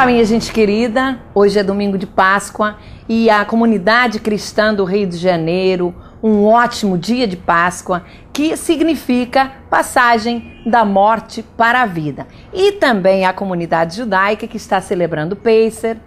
Olá, minha gente querida. Hoje é domingo de Páscoa e a comunidade cristã do Rio de Janeiro, um ótimo dia de Páscoa que significa passagem da morte para a vida. E também a comunidade judaica que está celebrando Pesser,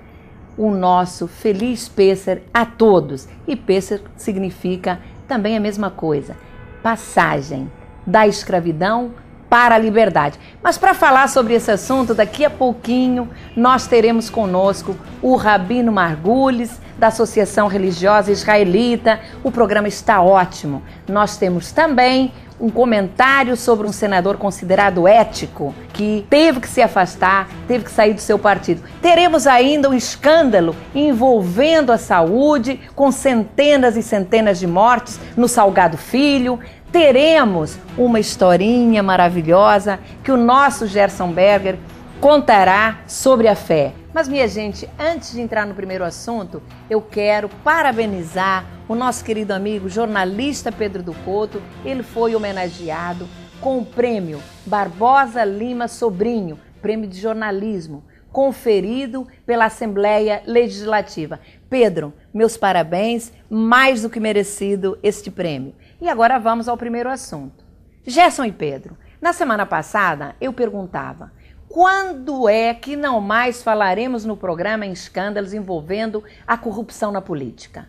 o nosso feliz Pesser a todos. E Pesser significa também a mesma coisa, passagem da escravidão para a liberdade. Mas para falar sobre esse assunto, daqui a pouquinho nós teremos conosco o Rabino Margulis, da Associação Religiosa Israelita. O programa está ótimo. Nós temos também um comentário sobre um senador considerado ético que teve que se afastar, teve que sair do seu partido. Teremos ainda um escândalo envolvendo a saúde, com centenas e centenas de mortes no Salgado Filho teremos uma historinha maravilhosa que o nosso Gerson Berger contará sobre a fé. Mas, minha gente, antes de entrar no primeiro assunto, eu quero parabenizar o nosso querido amigo jornalista Pedro do Couto. Ele foi homenageado com o prêmio Barbosa Lima Sobrinho, prêmio de jornalismo, conferido pela Assembleia Legislativa. Pedro, meus parabéns, mais do que merecido este prêmio. E agora vamos ao primeiro assunto. Gerson e Pedro, na semana passada eu perguntava: quando é que não mais falaremos no programa em escândalos envolvendo a corrupção na política?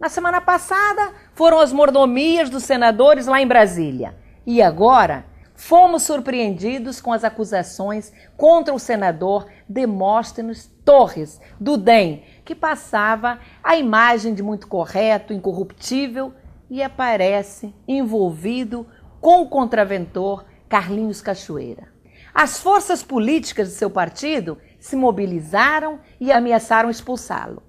Na semana passada foram as mordomias dos senadores lá em Brasília. E agora fomos surpreendidos com as acusações contra o senador Demóstenes Torres, do DEM, que passava a imagem de muito correto, incorruptível e aparece envolvido com o contraventor Carlinhos Cachoeira. As forças políticas de seu partido se mobilizaram e ameaçaram expulsá-lo.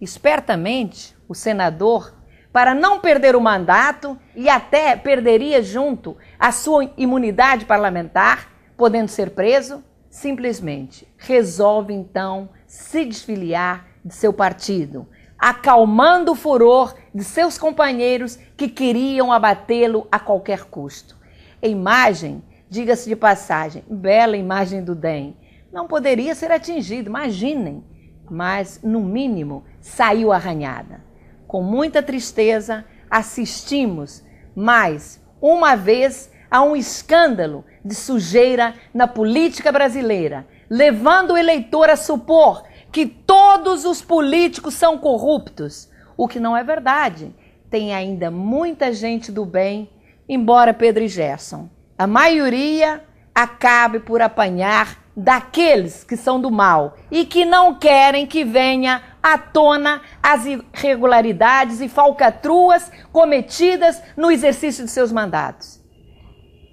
Espertamente, o senador, para não perder o mandato e até perderia junto a sua imunidade parlamentar, podendo ser preso, simplesmente resolve então se desfiliar de seu partido, acalmando o furor de seus companheiros que queriam abatê-lo a qualquer custo. A imagem, diga-se de passagem, bela imagem do DEM, não poderia ser atingida, imaginem, mas no mínimo saiu arranhada. Com muita tristeza, assistimos mais uma vez a um escândalo de sujeira na política brasileira, levando o eleitor a supor que todos os políticos são corruptos, o que não é verdade. Tem ainda muita gente do bem, embora Pedro e Gerson. A maioria acabe por apanhar daqueles que são do mal e que não querem que venha à tona as irregularidades e falcatruas cometidas no exercício de seus mandatos.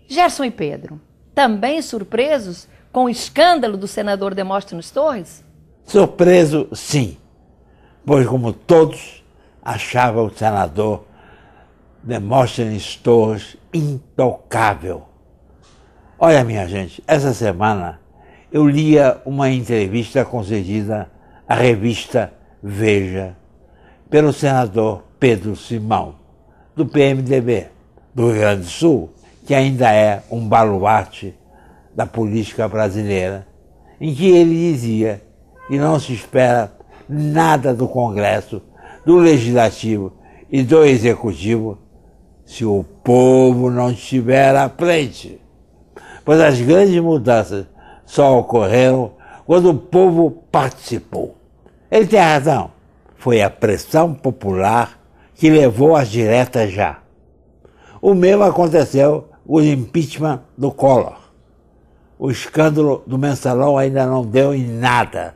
Gerson e Pedro, também surpresos com o escândalo do senador Demóstenes Torres, Surpreso, sim, pois, como todos, achava o senador Demóstenes Torres intocável. Olha, minha gente, essa semana eu lia uma entrevista concedida à revista Veja pelo senador Pedro Simão, do PMDB do Rio Grande do Sul, que ainda é um baluarte da política brasileira, em que ele dizia e não se espera nada do Congresso, do Legislativo e do Executivo se o povo não estiver à frente. Pois as grandes mudanças só ocorreram quando o povo participou. Ele tem razão. Foi a pressão popular que levou às diretas já. O mesmo aconteceu com o impeachment do Collor. O escândalo do mensalão ainda não deu em nada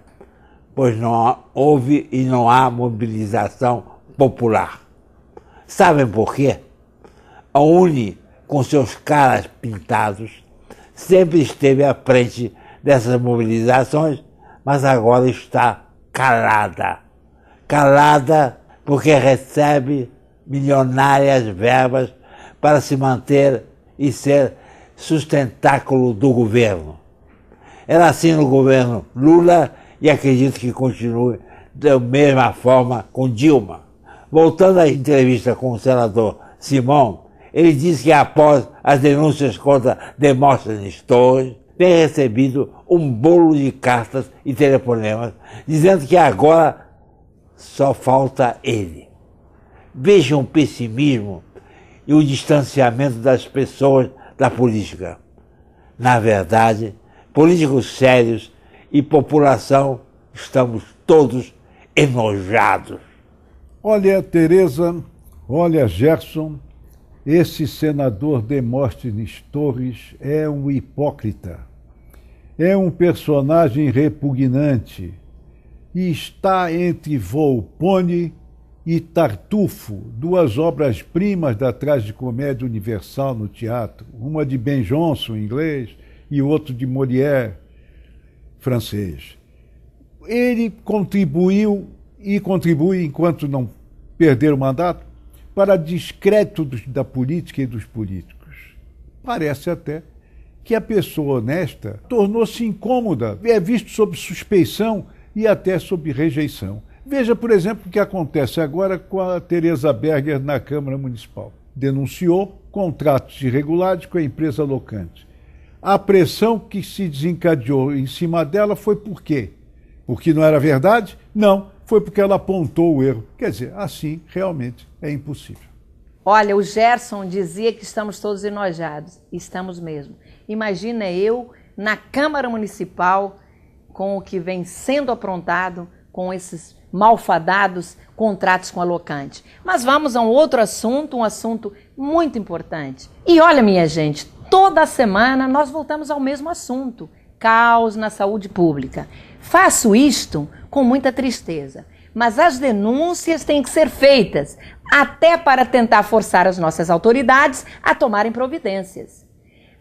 pois não houve e não há mobilização popular. Sabem por quê? A Uni, com seus caras pintados, sempre esteve à frente dessas mobilizações, mas agora está calada. Calada porque recebe milionárias verbas para se manter e ser sustentáculo do governo. Era assim no governo Lula e acredito que continue da mesma forma com Dilma. Voltando à entrevista com o senador Simão, ele disse que após as denúncias contra Demóstenes Torres, tem recebido um bolo de cartas e telefonemas dizendo que agora só falta ele. Vejam o pessimismo e o distanciamento das pessoas da política. Na verdade, políticos sérios e população estamos todos enojados. Olha, Tereza, olha, Gerson, esse senador Demóstenes Torres é um hipócrita, é um personagem repugnante e está entre Volpone e Tartufo, duas obras-primas da tragicomédia universal no teatro, uma de Ben Jonson, em inglês, e outra de Molière francês. Ele contribuiu e contribui, enquanto não perder o mandato, para descrédito da política e dos políticos. Parece até que a pessoa honesta tornou-se incômoda, é visto sob suspeição e até sob rejeição. Veja, por exemplo, o que acontece agora com a Tereza Berger na Câmara Municipal. Denunciou contratos irregulares com a empresa Locante. A pressão que se desencadeou em cima dela foi por quê? Porque não era verdade? Não, foi porque ela apontou o erro. Quer dizer, assim realmente é impossível. Olha, o Gerson dizia que estamos todos enojados. Estamos mesmo. Imagina eu na Câmara Municipal com o que vem sendo aprontado com esses malfadados contratos com alocante. Mas vamos a um outro assunto, um assunto muito importante. E olha, minha gente, Toda semana nós voltamos ao mesmo assunto: caos na saúde pública. Faço isto com muita tristeza, mas as denúncias têm que ser feitas até para tentar forçar as nossas autoridades a tomarem providências.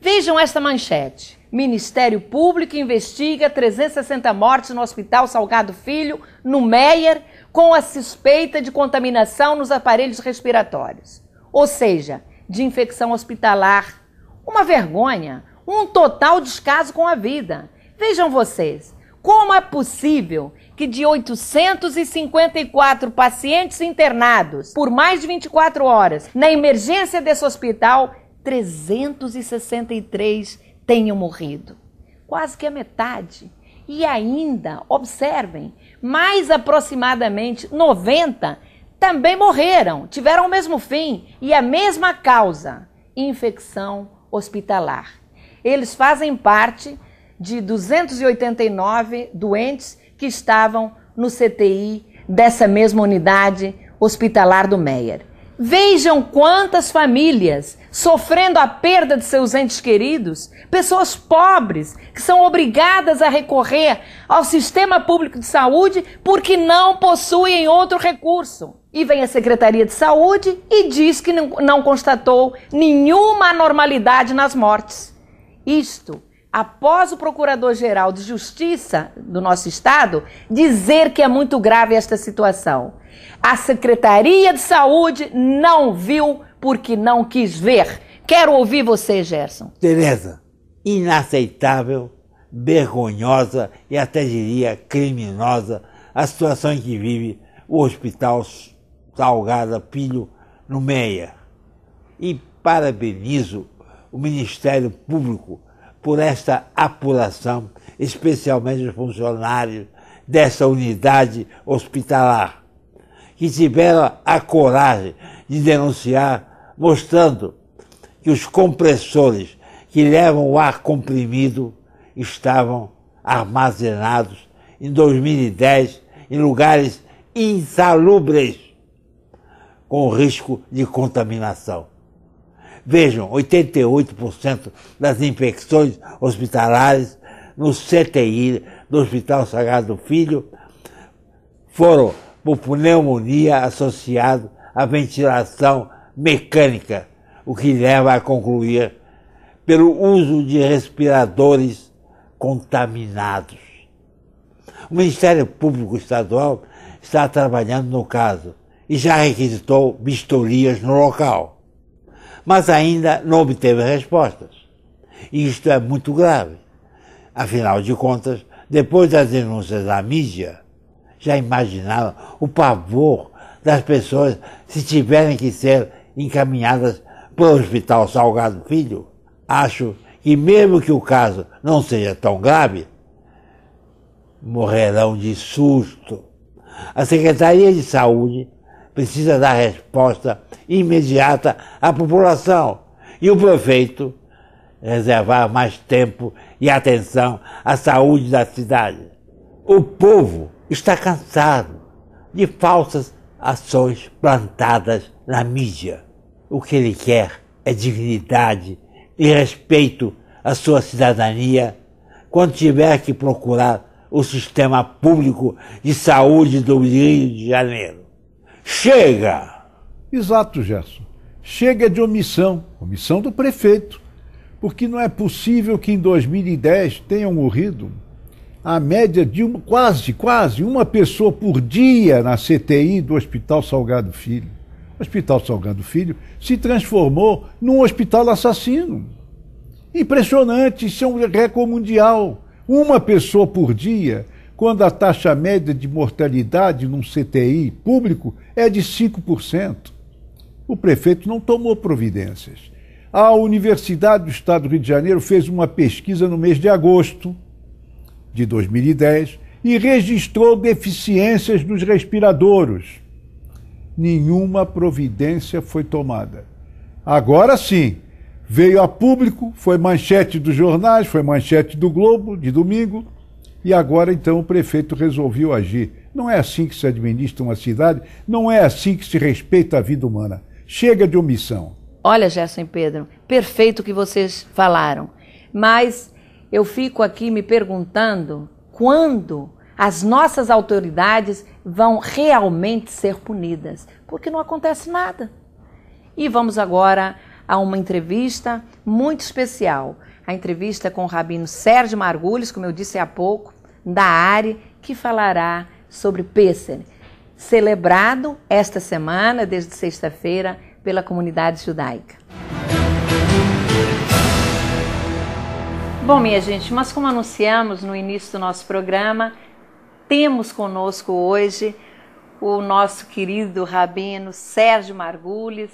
Vejam esta manchete. Ministério Público investiga 360 mortes no Hospital Salgado Filho, no Meyer, com a suspeita de contaminação nos aparelhos respiratórios, ou seja, de infecção hospitalar uma vergonha, um total descaso com a vida. Vejam vocês, como é possível que de 854 pacientes internados por mais de 24 horas na emergência desse hospital, 363 tenham morrido? Quase que a metade. E ainda, observem, mais aproximadamente 90 também morreram, tiveram o mesmo fim e a mesma causa: infecção hospitalar. Eles fazem parte de 289 doentes que estavam no CTI dessa mesma unidade hospitalar do Meyer. Vejam quantas famílias sofrendo a perda de seus entes queridos, pessoas pobres que são obrigadas a recorrer ao sistema público de saúde porque não possuem outro recurso. E vem a Secretaria de Saúde e diz que não, não constatou nenhuma anormalidade nas mortes. Isto após o Procurador-Geral de Justiça do nosso estado dizer que é muito grave esta situação. A Secretaria de Saúde não viu porque não quis ver. Quero ouvir você, Gerson. Tereza, inaceitável, vergonhosa e até diria criminosa a situação em que vive o Hospital Salgada Filho no Meia. E parabenizo o Ministério Público por esta apuração, especialmente os funcionários dessa unidade hospitalar, que tiveram a coragem de denunciar, mostrando que os compressores que levam o ar comprimido estavam armazenados em 2010 em lugares insalubres com risco de contaminação. Vejam, 88% das infecções hospitalares no CTI do Hospital Sagrado Filho foram por pneumonia associada à ventilação mecânica, o que leva a concluir pelo uso de respiradores contaminados. O Ministério Público Estadual está trabalhando no caso e já requisitou vistorias no local, mas ainda não obteve respostas. E isto é muito grave. Afinal de contas, depois das denúncias da mídia, já imaginaram o pavor das pessoas se tiverem que ser encaminhadas para o Hospital Salgado Filho? Acho que, mesmo que o caso não seja tão grave, morrerão de susto. A Secretaria de Saúde precisa dar resposta imediata à população. E o prefeito reservar mais tempo e atenção à saúde da cidade. O povo está cansado de falsas ações plantadas na mídia. O que ele quer é dignidade e respeito à sua cidadania quando tiver que procurar o sistema público de saúde do Rio de Janeiro. Chega! Exato, Gerson. Chega de omissão, omissão do prefeito, porque não é possível que em 2010 tenham morrido a média de uma, quase, quase uma pessoa por dia na CTI do Hospital Salgado Filho. O Hospital Salgado Filho se transformou num hospital assassino. Impressionante, isso é um recorde mundial. Uma pessoa por dia quando a taxa média de mortalidade num CTI público é de 5%. O prefeito não tomou providências. A Universidade do Estado do Rio de Janeiro fez uma pesquisa no mês de agosto de 2010 e registrou deficiências nos respiradores. Nenhuma providência foi tomada. Agora sim, veio a público, foi manchete dos jornais, foi manchete do Globo de domingo, e agora, então, o prefeito resolveu agir. Não é assim que se administra uma cidade, não é assim que se respeita a vida humana. Chega de omissão. Olha, Gerson e Pedro, perfeito o que vocês falaram. Mas eu fico aqui me perguntando quando as nossas autoridades vão realmente ser punidas, porque não acontece nada. E vamos agora a uma entrevista muito especial a entrevista com o rabino Sérgio Margulhos, como eu disse há pouco, da ARE, que falará sobre Pêssego, celebrado esta semana, desde sexta-feira, pela comunidade judaica. Bom, minha gente, mas como anunciamos no início do nosso programa, temos conosco hoje o nosso querido rabino Sérgio Margulhos,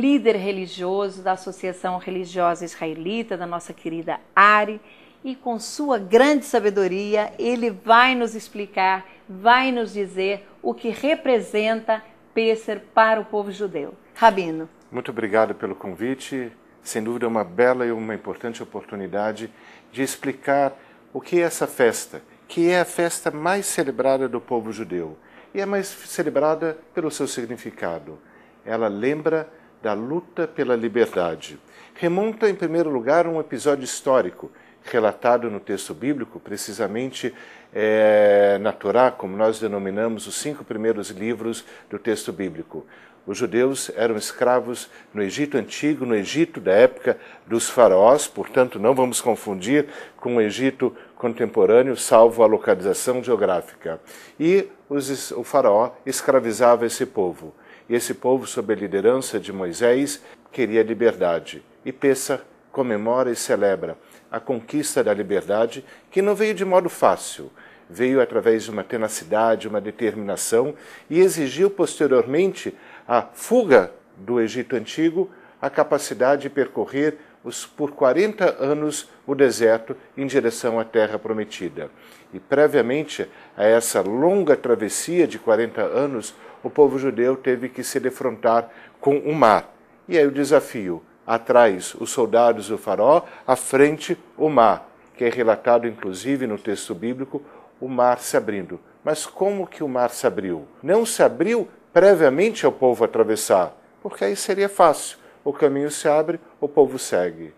líder religioso da Associação Religiosa Israelita, da nossa querida Ari, e com sua grande sabedoria, ele vai nos explicar, vai nos dizer o que representa Pesser para o povo judeu. Rabino. Muito obrigado pelo convite. Sem dúvida, é uma bela e uma importante oportunidade de explicar o que é essa festa, que é a festa mais celebrada do povo judeu e é mais celebrada pelo seu significado. Ela lembra da luta pela liberdade. Remonta, em primeiro lugar, um episódio histórico relatado no texto bíblico, precisamente é, na Torá, como nós denominamos os cinco primeiros livros do texto bíblico. Os judeus eram escravos no Egito antigo, no Egito da época dos faraós, portanto, não vamos confundir com o Egito contemporâneo, salvo a localização geográfica. E os, o faraó escravizava esse povo. E esse povo, sob a liderança de Moisés, queria liberdade. E Peça comemora e celebra a conquista da liberdade, que não veio de modo fácil, veio através de uma tenacidade, uma determinação e exigiu posteriormente a fuga do Egito antigo, a capacidade de percorrer os, por 40 anos o deserto em direção à terra prometida. E previamente a essa longa travessia de 40 anos, o povo judeu teve que se defrontar com o mar. E aí o desafio: atrás os soldados do faraó, à frente o mar, que é relatado inclusive no texto bíblico, o mar se abrindo. Mas como que o mar se abriu? Não se abriu previamente ao povo atravessar, porque aí seria fácil. O caminho se abre, o povo segue.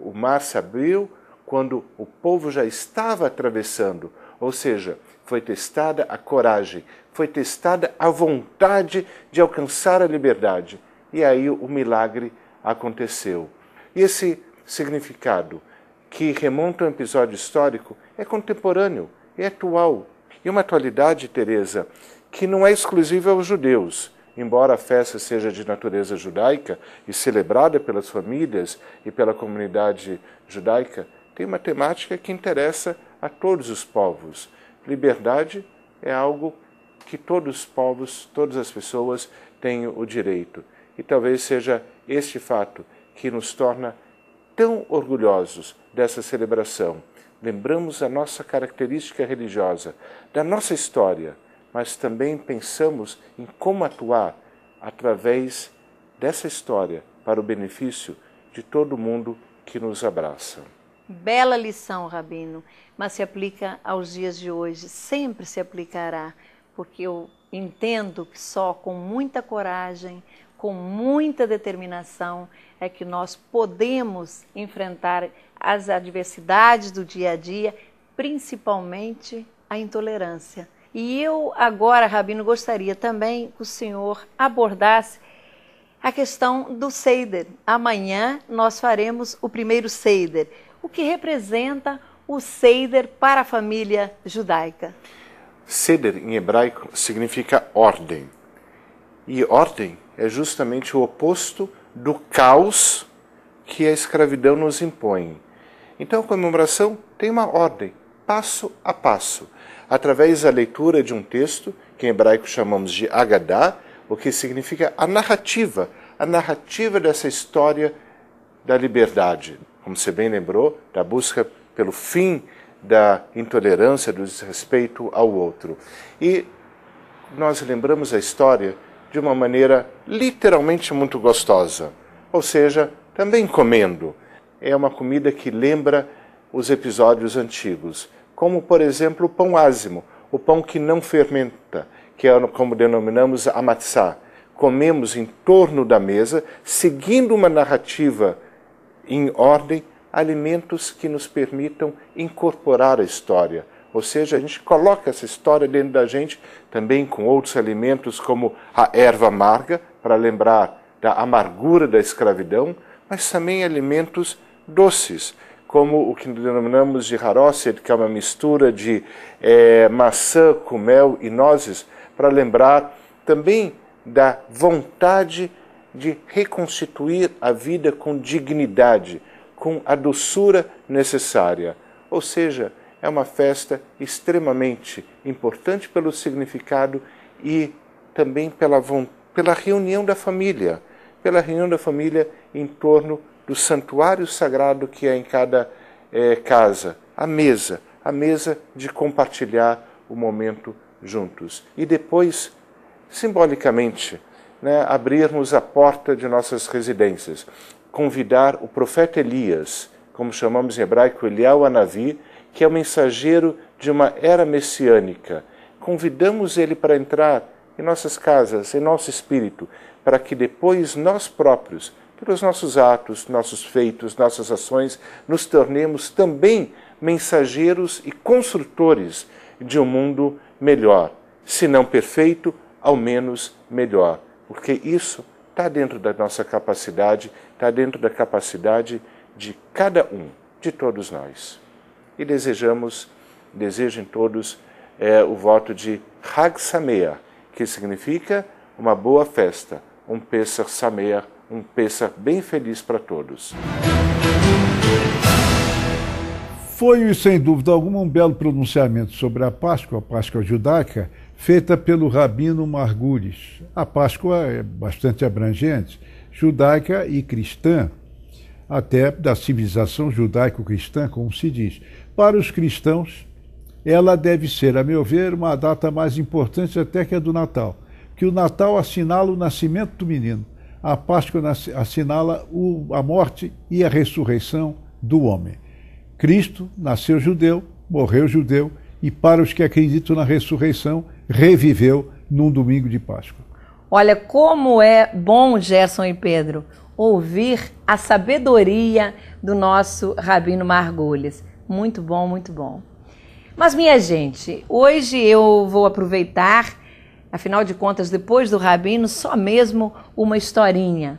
O mar se abriu quando o povo já estava atravessando, ou seja, foi testada a coragem, foi testada a vontade de alcançar a liberdade. E aí o milagre aconteceu. E esse significado, que remonta a um episódio histórico, é contemporâneo, é atual. E uma atualidade, Teresa, que não é exclusiva aos judeus. Embora a festa seja de natureza judaica e celebrada pelas famílias e pela comunidade judaica, tem uma temática que interessa a todos os povos. Liberdade é algo que todos os povos, todas as pessoas têm o direito. E talvez seja este fato que nos torna tão orgulhosos dessa celebração. Lembramos a nossa característica religiosa, da nossa história, mas também pensamos em como atuar através dessa história para o benefício de todo mundo que nos abraça. Bela lição, Rabino, mas se aplica aos dias de hoje, sempre se aplicará, porque eu entendo que só com muita coragem, com muita determinação, é que nós podemos enfrentar as adversidades do dia a dia, principalmente a intolerância. E eu agora, Rabino, gostaria também que o senhor abordasse a questão do Seider. Amanhã nós faremos o primeiro Seider o que representa o Seder para a família judaica. Seder em hebraico significa ordem. E ordem é justamente o oposto do caos que a escravidão nos impõe. Então a comemoração tem uma ordem, passo a passo, através da leitura de um texto que em hebraico chamamos de Agadá, o que significa a narrativa, a narrativa dessa história da liberdade, como você bem lembrou, da busca pelo fim da intolerância, do desrespeito ao outro. E nós lembramos a história de uma maneira literalmente muito gostosa, ou seja, também comendo. É uma comida que lembra os episódios antigos, como por exemplo o pão ázimo, o pão que não fermenta, que é como denominamos a matzá. Comemos em torno da mesa, seguindo uma narrativa em ordem alimentos que nos permitam incorporar a história. Ou seja, a gente coloca essa história dentro da gente também com outros alimentos, como a erva amarga, para lembrar da amargura da escravidão, mas também alimentos doces, como o que denominamos de haroset, que é uma mistura de é, maçã com mel e nozes, para lembrar também da vontade de reconstituir a vida com dignidade, com a doçura necessária. Ou seja, é uma festa extremamente importante pelo significado e também pela, pela reunião da família, pela reunião da família em torno do santuário sagrado que é em cada é, casa, a mesa, a mesa de compartilhar o momento juntos. E depois, simbolicamente, né, abrirmos a porta de nossas residências, convidar o profeta Elias, como chamamos em hebraico Eliel Anavi, que é o mensageiro de uma era messiânica. Convidamos ele para entrar em nossas casas, em nosso espírito, para que depois nós próprios, pelos nossos atos, nossos feitos, nossas ações, nos tornemos também mensageiros e construtores de um mundo melhor, se não perfeito, ao menos melhor porque isso está dentro da nossa capacidade, está dentro da capacidade de cada um, de todos nós. E desejamos, desejem todos é, o voto de Hag Sameach, que significa uma boa festa, um Pesach Sameach, um Pesach bem feliz para todos. Foi, sem dúvida alguma, um belo pronunciamento sobre a Páscoa, a Páscoa judaica, feita pelo Rabino Margulis. A Páscoa é bastante abrangente, judaica e cristã, até da civilização judaico-cristã, como se diz. Para os cristãos, ela deve ser, a meu ver, uma data mais importante até que a do Natal, que o Natal assinala o nascimento do menino, a Páscoa assinala a morte e a ressurreição do homem. Cristo nasceu judeu, morreu judeu, e para os que acreditam na ressurreição, reviveu num domingo de Páscoa. Olha como é bom, Gerson e Pedro, ouvir a sabedoria do nosso Rabino Margulhes. Muito bom, muito bom. Mas, minha gente, hoje eu vou aproveitar, afinal de contas, depois do Rabino, só mesmo uma historinha.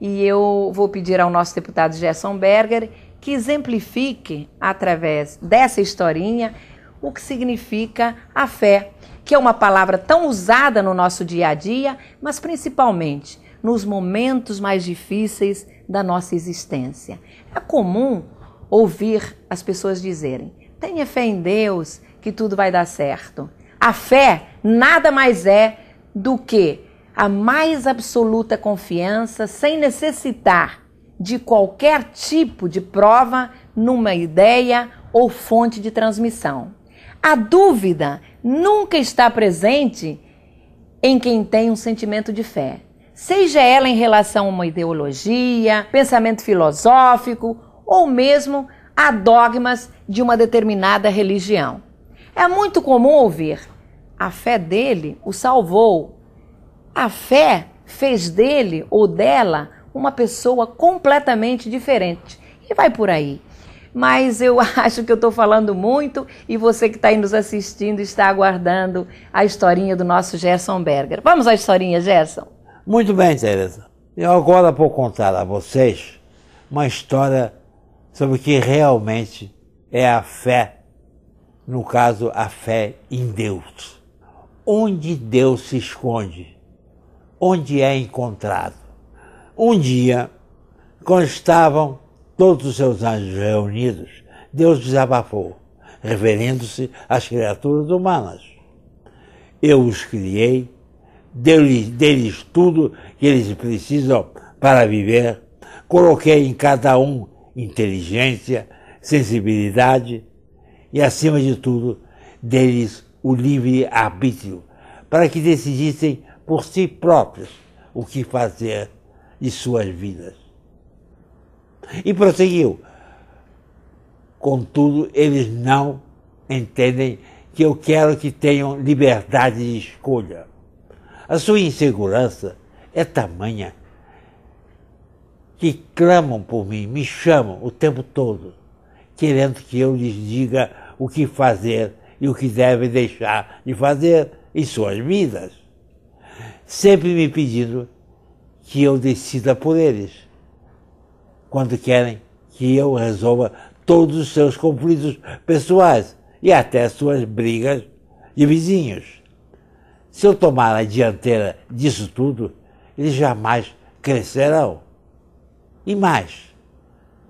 E eu vou pedir ao nosso deputado Gerson Berger que exemplifique, através dessa historinha, o que significa a fé, que é uma palavra tão usada no nosso dia a dia, mas principalmente nos momentos mais difíceis da nossa existência. É comum ouvir as pessoas dizerem: tenha fé em Deus que tudo vai dar certo. A fé nada mais é do que a mais absoluta confiança sem necessitar de qualquer tipo de prova numa ideia ou fonte de transmissão. A dúvida nunca está presente em quem tem um sentimento de fé, seja ela em relação a uma ideologia, pensamento filosófico ou mesmo a dogmas de uma determinada religião. É muito comum ouvir: a fé dele o salvou. A fé fez dele ou dela uma pessoa completamente diferente. E vai por aí mas eu acho que eu estou falando muito e você que está aí nos assistindo está aguardando a historinha do nosso Gerson Berger. Vamos à historinha, Gerson? Muito bem, Tereza. Eu agora vou contar a vocês uma história sobre o que realmente é a fé, no caso, a fé em Deus. Onde Deus se esconde, onde é encontrado. Um dia, quando estavam todos os seus anjos reunidos, Deus desabafou, referindo-se às criaturas humanas. Eu os criei, dei-lhes dei tudo que eles precisam para viver, coloquei em cada um inteligência, sensibilidade e, acima de tudo, dei-lhes o livre arbítrio para que decidissem por si próprios o que fazer de suas vidas. E prosseguiu. Contudo, eles não entendem que eu quero que tenham liberdade de escolha. A sua insegurança é tamanha que clamam por mim, me chamam o tempo todo, querendo que eu lhes diga o que fazer e o que devem deixar de fazer em suas vidas, sempre me pedindo que eu decida por eles quando querem que eu resolva todos os seus conflitos pessoais e até suas brigas de vizinhos. Se eu tomar a dianteira disso tudo, eles jamais crescerão. E mais,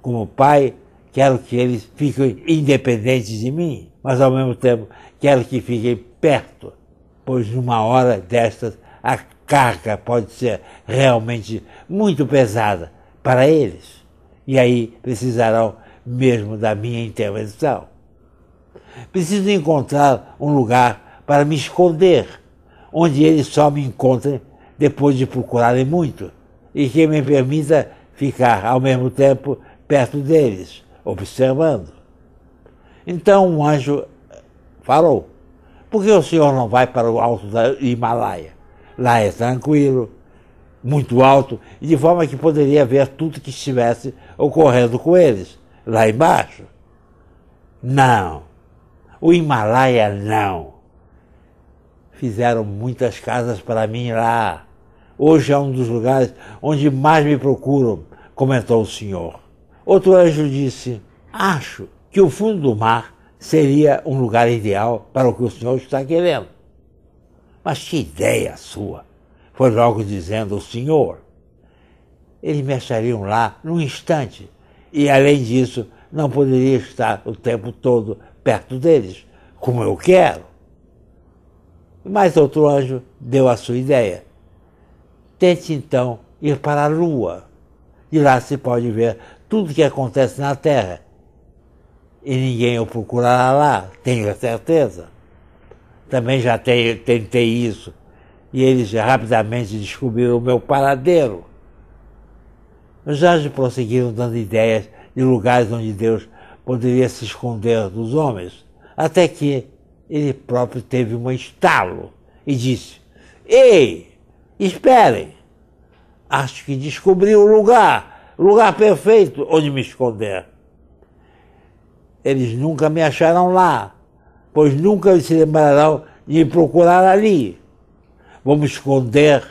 como pai, quero que eles fiquem independentes de mim, mas ao mesmo tempo quero que fiquem perto, pois numa hora destas a carga pode ser realmente muito pesada para eles e aí precisarão mesmo da minha intervenção. Preciso encontrar um lugar para me esconder, onde eles só me encontrem depois de procurarem muito, e que me permita ficar ao mesmo tempo perto deles, observando. Então um anjo eh, falou: Por que o senhor não vai para o alto do Himalaia? Lá é tranquilo, muito alto, e de forma que poderia ver tudo que estivesse ocorrendo com eles, lá embaixo. Não. O Himalaia não. Fizeram muitas casas para mim lá. Hoje é um dos lugares onde mais me procuram, comentou o senhor. Outro anjo disse: Acho que o fundo do mar seria um lugar ideal para o que o senhor está querendo. Mas que ideia sua! foi logo dizendo o senhor. Eles me achariam lá num instante e, além disso, não poderia estar o tempo todo perto deles, como eu quero. Mas outro anjo deu a sua ideia. Tente então ir para a lua. De lá se pode ver tudo o que acontece na Terra. E ninguém o procurará lá, tenho certeza. Também já tentei isso e eles rapidamente descobriram o meu paradeiro. Os anjos prosseguiram dando ideias de lugares onde Deus poderia se esconder dos homens, até que ele próprio teve um estalo e disse: Ei, esperem! Acho que descobri o um lugar, o lugar perfeito onde me esconder. Eles nunca me acharão lá, pois nunca se lembrarão de me procurar ali. Vamos esconder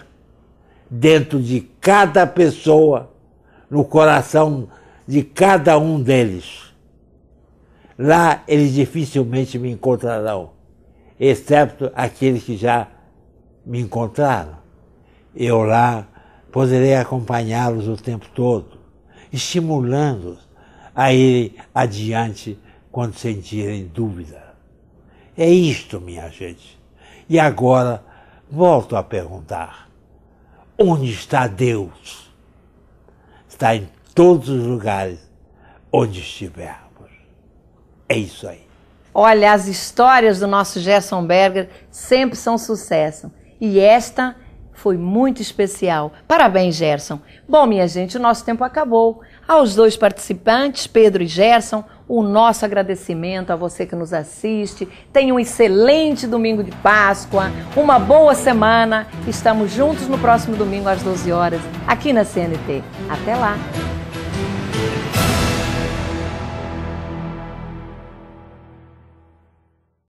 dentro de cada pessoa, no coração de cada um deles. Lá eles dificilmente me encontrarão, exceto aqueles que já me encontraram. Eu lá poderei acompanhá-los o tempo todo, estimulando-os a irem adiante quando sentirem dúvida. É isto, minha gente. E agora Volto a perguntar: onde está Deus? Está em todos os lugares onde estivermos. É isso aí. Olha, as histórias do nosso Gerson Berger sempre são sucesso. E esta foi muito especial. Parabéns, Gerson. Bom, minha gente, o nosso tempo acabou. Aos dois participantes, Pedro e Gerson, o nosso agradecimento a você que nos assiste. Tenha um excelente domingo de Páscoa, uma boa semana. Estamos juntos no próximo domingo às 12 horas, aqui na CNT. Até lá!